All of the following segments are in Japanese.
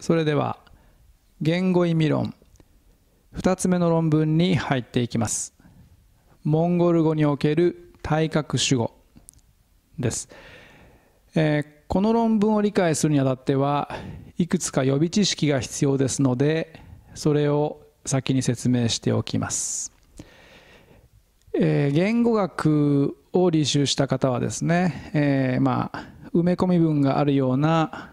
それでは言語意味論2つ目の論文に入っていきますモンゴル語における対角主語です、えー、この論文を理解するにあたってはいくつか予備知識が必要ですのでそれを先に説明しておきます、えー、言語学を履修した方はですね、えー、まあ埋め込み文があるような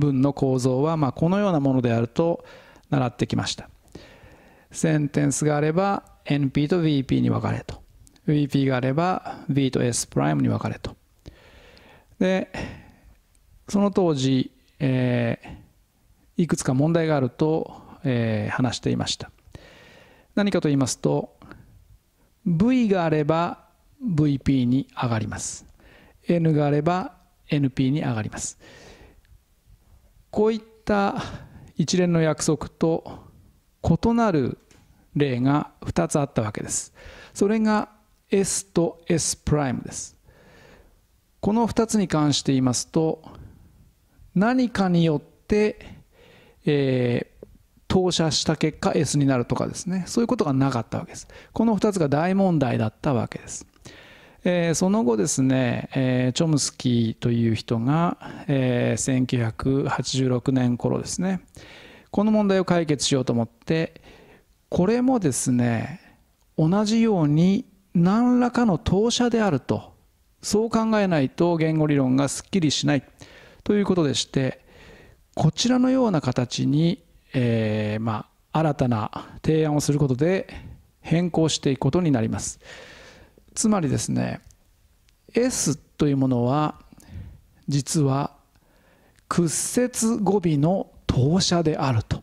文の構造はまこのようなものであると習ってきましたセンテンスがあれば NP と VP に分かれと VP があれば V と S' に分かれとでその当時、えー、いくつか問題があると、えー、話していました何かと言いますと V があれば VP に上がります N があれば NP に上がりますこういった一連の約束と異なる例が2つあったわけです。それが S と S' です。この2つに関して言いますと何かによって、えー、投射した結果 S になるとかですねそういうことがなかったわけですこの2つが大問題だったわけですえー、その後ですね、えー、チョムスキーという人が、えー、1986年頃ですねこの問題を解決しようと思ってこれもですね同じように何らかの投射であるとそう考えないと言語理論がすっきりしないということでしてこちらのような形に、えー、まあ、新たな提案をすることで変更していくことになります。つまりですね S というものは実は屈折語尾の当社であると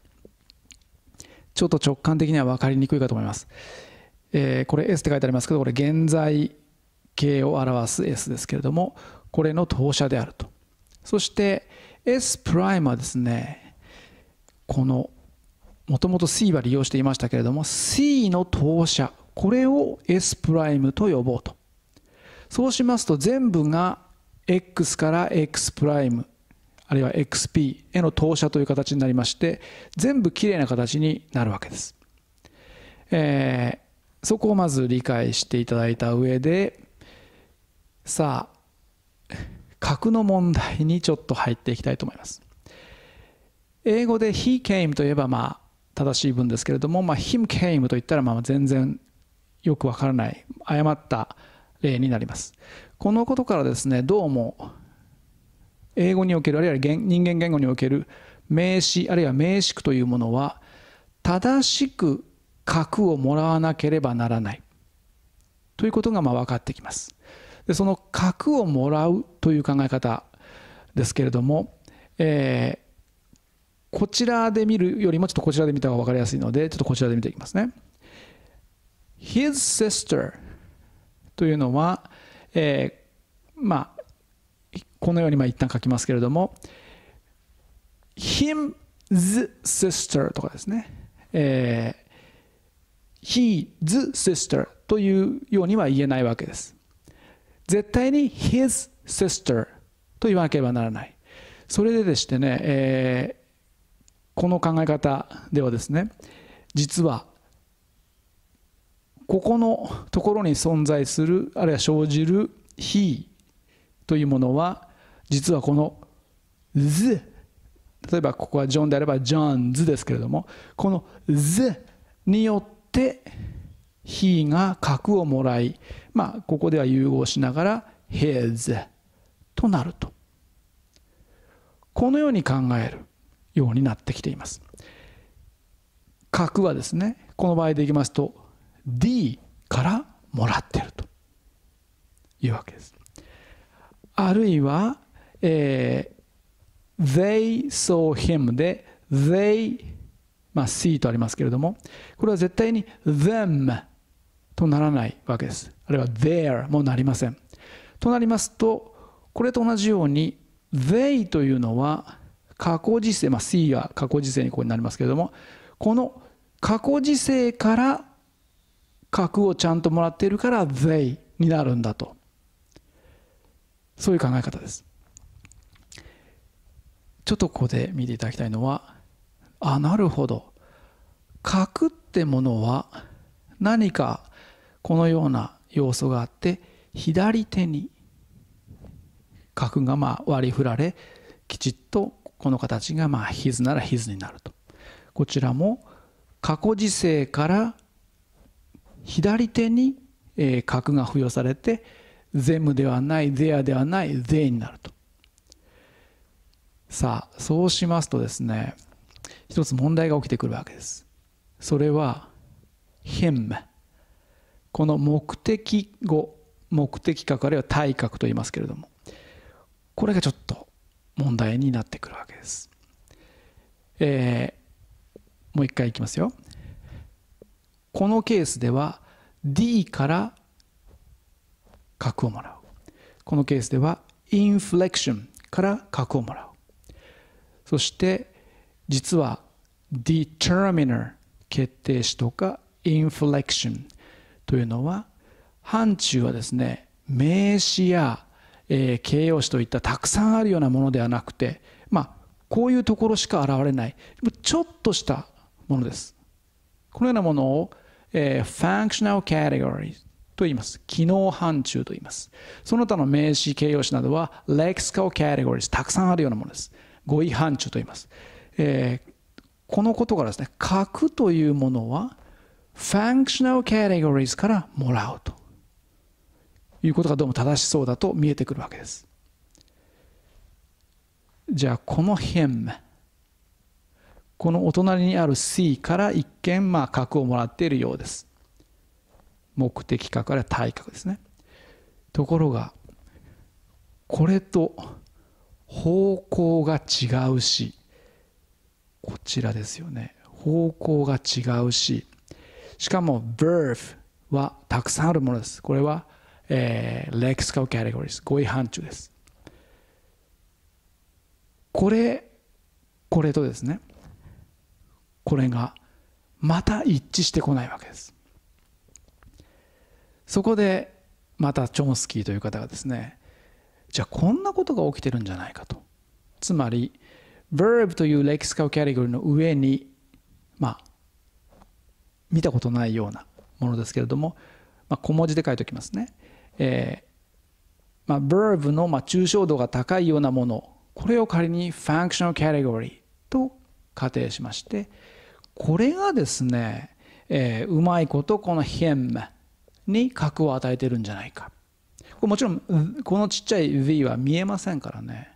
ちょっと直感的には分かりにくいかと思います、えー、これ S って書いてありますけどこれ現在形を表す S ですけれどもこれの当社であるとそして S' はですねこのもともと C は利用していましたけれども C の当社これを S' プライムと呼ぼうとそうしますと全部が x から x' プライムあるいは xp への投射という形になりまして全部きれいな形になるわけです、えー、そこをまず理解していただいた上でさあ角の問題にちょっと入っていきたいと思います英語で he came といえばまあ正しい文ですけれども、まあ、him came といったらまあ全然よくわからない誤った例になりますこのことからですねどうも英語におけるあるいは人間言語における名詞あるいは名詞句というものは正しく核をもらわなければならないということがまあ分かってきますでその核をもらうという考え方ですけれども、えー、こちらで見るよりもちょっとこちらで見た方が分かりやすいのでちょっとこちらで見ていきますね his sister というのは、えー、まあ、このようにまあ一旦書きますけれども him's sister とかですね、えー、he's sister というようには言えないわけです絶対に his sister と言わなければならないそれででしてね、えー、この考え方ではですね実はここのところに存在するあるいは生じる「非」というものは実はこの「ず」例えばここはジョンであればジョンズですけれどもこの「ず」によって「ひが核をもらいまあここでは融合しながら「h i となるとこのように考えるようになってきています。核はですねこの場合でいきますと D からもらってるというわけです。あるいは、えー、They saw him で They まあ C とありますけれどもこれは絶対に them とならないわけです。あるいは there もなりません。となりますとこれと同じように they というのは過去時世、まあ、C は過去時世にこになりますけれどもこの過去時世から核をちゃんともらっているから they になるんだとそういう考え方ですちょっとここで見ていただきたいのはあなるほど格ってものは何かこのような要素があって左手に格がま割り振られきちっとこの形がまあ h i ならひずになるとこちらも過去時世から左手に、え角が付与されてゼムではないゼアではないゼになるとさあそうしますとですね一つ問題が起きてくるわけですそれはヘムこの目的語目的格あるいは対格と言いますけれどもこれがちょっと問題になってくるわけです、えー、もう一回いきますよこのケースでは D から角をもらうこのケースではインフレクションから角をもらうそして実は determiner 決定詞とかインフレクションというのは範疇はですね名詞や、えー、形容詞といったたくさんあるようなものではなくてまあこういうところしか現れないちょっとしたものですこのようなものをえー、functional c a t e g o r と言います。機能範疇と言います。その他の名詞、形容詞などは lexical categories たくさんあるようなものです。語彙範疇と言います。えー、このことからですね、核というものは functional categories からもらうということがどうも正しそうだと見えてくるわけです。じゃあこの辺。このお隣にある C から一見まあ角をもらっているようです目的角あるいは対角ですねところがこれと方向が違うしこちらですよね方向が違うししかも birth はたくさんあるものですこれは、えー、レクス a t e g ゴリ i e s 語彙範疇ですこれこれとですねこれがまた一致してこないわけですそこでまたチョンスキーという方がですねじゃあこんなことが起きてるんじゃないかとつまり verb というレキスカルキャリゴリの上にまあ見たことないようなものですけれども、まあ、小文字で書いておきますね、えーまあ、verb のまあ抽象度が高いようなものこれを仮に functional category と仮定しましてこれがですね、えー、うまいことこの him に格を与えてるんじゃないか。これもちろん、このちっちゃい v は見えませんからね。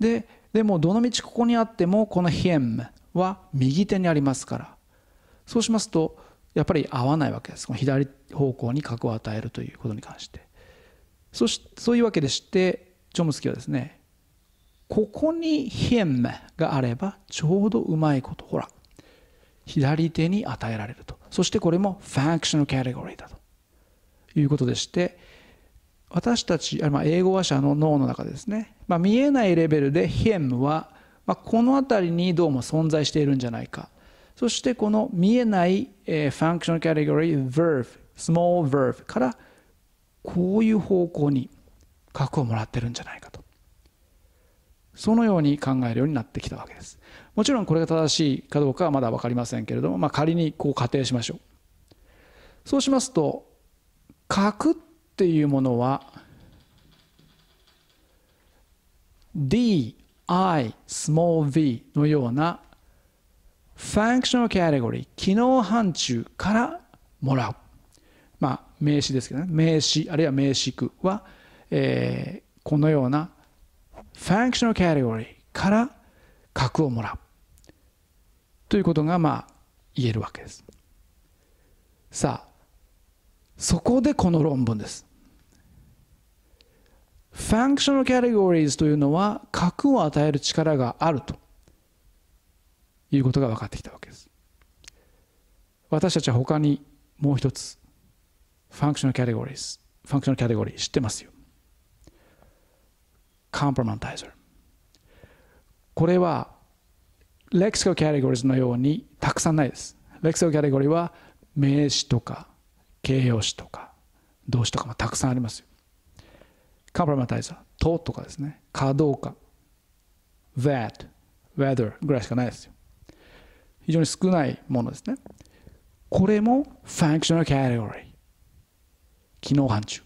で、でもどのみちここにあっても、この him は右手にありますから。そうしますと、やっぱり合わないわけです。この左方向に格を与えるということに関して。そしそういうわけでして、チョムスキーはですね、ここに him があればちょうどうまいこと。ほら、左手に与えられるとそしてこれもファンクショナルカテゴリーだということでして私たちあ、まあ、英語話者の脳の中でですね、まあ、見えないレベルで him は、まあ、この辺りにどうも存在しているんじゃないかそしてこの見えない、えファンクショナルカテゴリー verb small verb からこういう方向に核をもらってるんじゃないかと。そのように考えるようになってきたわけです。もちろんこれが正しいかどうかはまだ分かりませんけれども、まあ、仮にこう仮定しましょう。そうしますと核っていうものは D I small v のようなファンクショナルカテゴリー機能範疇からもらうまあ名詞ですけどね名詞あるいは名詞句は、えー、このような functional category から核をもらうということがまあ言えるわけですさあそこでこの論文です functional categories というのは核を与える力があるということが分かってきたわけです私たちは他にもう一つファンクショナルカテゴリー e g o r i e s f u n c t リー知ってますよ compromiser これは lexical categories のようにたくさんないです lexical category は名詞とか形容詞とか動詞とかもたくさんありますよ compromiser ととかですねかどうか that weather ぐらいしかないです非常に少ないものですねこれも functional c a t 機能範疇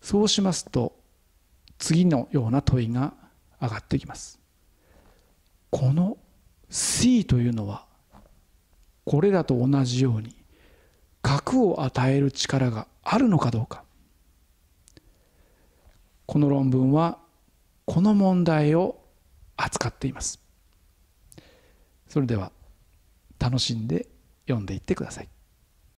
そうしますと次のような問いが上がってきますこの C というのはこれらと同じように核を与える力があるのかどうかこの論文はこの問題を扱っていますそれでは楽しんで読んでいってください